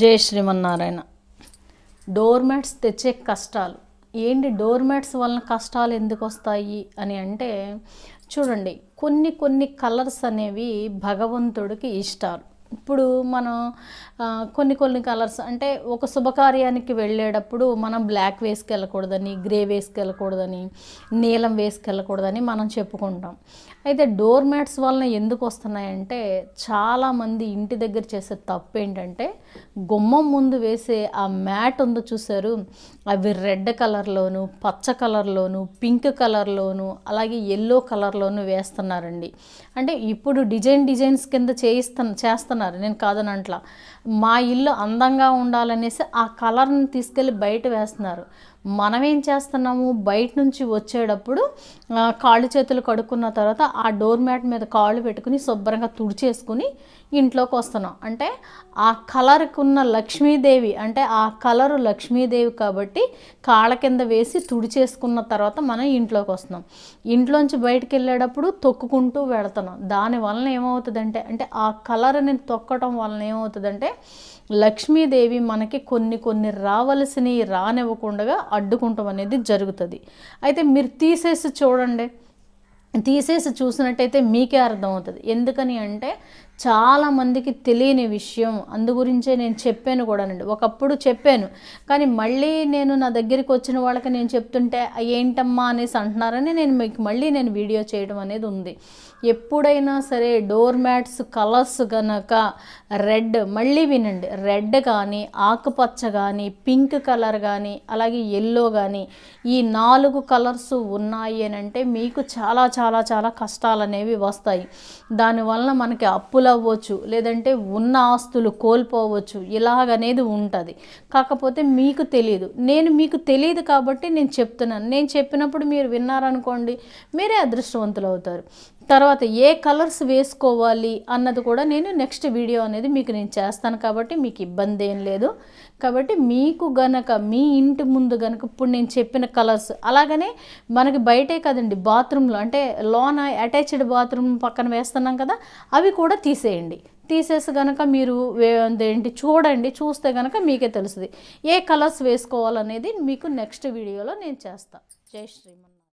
జయ Srimannarayana door mats తెచ్చే కష్టాలు ఏంటి డోర్ మ్యాట్స్ వలన కష్టాలు ఎందుకు వస్తాయి అని అంటే చూడండి కొన్ని కొన్ని కలర్స్ అనేవి భగవంతుడికి ఇష్టాలు ఇప్పుడు మనం కొన్ని కొన్ని కలర్స్ అంటే ఒక శుభకార్యానికి వెళ్ళేటప్పుడు మనం బ్లాక్ వేసుకెళ్ళకూడదని గ్రే వేసుకెళ్ళకూడదని నీలం వేసుకెళ్ళకూడదని మనం చెప్పుకుంటాం అయితే డోర్ మ్యాట్స్ వలన ఎందుకు వస్తున్నాయంటే చాలామంది ఇంటి దగ్గర చేసే తప్పు ఏంటంటే గుమ్మం ముందు వేసే ఆ మ్యాట్ ఉందో చూసారు అవి రెడ్ కలర్లోను పచ్చ కలర్లోను పింక్ కలర్లోను అలాగే ఎల్లో కలర్లోను వేస్తున్నారండి అంటే ఇప్పుడు డిజైన్ డిజైన్స్ కింద చేయిస్తున్న చేస్తున్నారు అనుకున్నారు నేను కాదని అంట్లా మా ఇల్లు అందంగా ఉండాలనేసి ఆ కలర్ని తీసుకెళ్ళి బయట వేస్తున్నారు మనం ఏం చేస్తున్నాము బయట నుంచి వచ్చేటప్పుడు కాళ్ళు చేతులు కడుక్కున్న తర్వాత ఆ డోర్ మ్యాట్ మీద కాళ్ళు పెట్టుకుని శుభ్రంగా తుడిచేసుకుని ఇంట్లోకి వస్తున్నాం అంటే ఆ కలర్కి ఉన్న లక్ష్మీదేవి అంటే ఆ కలరు లక్ష్మీదేవి కాబట్టి కాళ్ళ కింద వేసి తుడిచేసుకున్న తర్వాత మనం ఇంట్లోకి వస్తున్నాం ఇంట్లోంచి బయటకు వెళ్ళేటప్పుడు తొక్కుకుంటూ వెళుతున్నాం దానివలన ఏమవుతుందంటే అంటే ఆ కలర్ని తొక్కటం వలన ఏమవుతుందంటే లక్ష్మీదేవి మనకి కొన్ని కొన్ని రావలసినవి రానివ్వకుండా అడ్డుకుంటాం అనేది జరుగుతుంది అయితే మీరు తీసేసి చూడండి తీసేసి చూసినట్టయితే మీకే అర్థమవుతుంది ఎందుకని అంటే చాలామందికి తెలియని విషయం అందు గురించే నేను చెప్పాను కూడానండి ఒకప్పుడు చెప్పాను కానీ మళ్ళీ నేను నా దగ్గరికి వచ్చిన వాళ్ళకి నేను చెప్తుంటే ఏంటమ్మా అనేసి అంటున్నారని నేను మీకు మళ్ళీ నేను వీడియో చేయడం అనేది ఉంది ఎప్పుడైనా సరే డోర్ మ్యాట్స్ కలర్స్ కనుక రెడ్ మళ్ళీ వినండి రెడ్ కానీ ఆకుపచ్చ కానీ పింక్ కలర్ కానీ అలాగే ఎల్లో కానీ ఈ నాలుగు కలర్స్ ఉన్నాయి అని అంటే మీకు చాలా చాలా చాలా కష్టాలు అనేవి వస్తాయి దానివల్ల మనకి అప్పుల అవ్వచ్చు లేదంటే ఉన్న ఆస్తులు కోల్పోవచ్చు ఇలాగనేది ఉంటుంది కాకపోతే మీకు తెలియదు నేను మీకు తెలియదు కాబట్టి నేను చెప్తున్నాను నేను చెప్పినప్పుడు మీరు విన్నారనుకోండి మీరే అదృష్టవంతులు అవుతారు తర్వాత ఏ కలర్స్ వేసుకోవాలి అన్నది కూడా నేను నెక్స్ట్ వీడియో అనేది మీకు నేను చేస్తాను కాబట్టి మీకు ఇబ్బంది ఏం లేదు కాబట్టి మీకు గనక మీ ఇంటి ముందు గనక ఇప్పుడు నేను చెప్పిన కలర్స్ అలాగనే మనకి బయటే కదండి బాత్రూంలో అంటే లోన అటాచ్డ్ బాత్రూమ్ పక్కన వేస్తున్నాం కదా అవి కూడా తీసేయండి తీసేసి కనుక మీరు ఏంటి చూడండి చూస్తే కనుక మీకే తెలుస్తుంది ఏ కలర్స్ వేసుకోవాలనేది మీకు నెక్స్ట్ వీడియోలో నేను చేస్తాను జై శ్రీమన్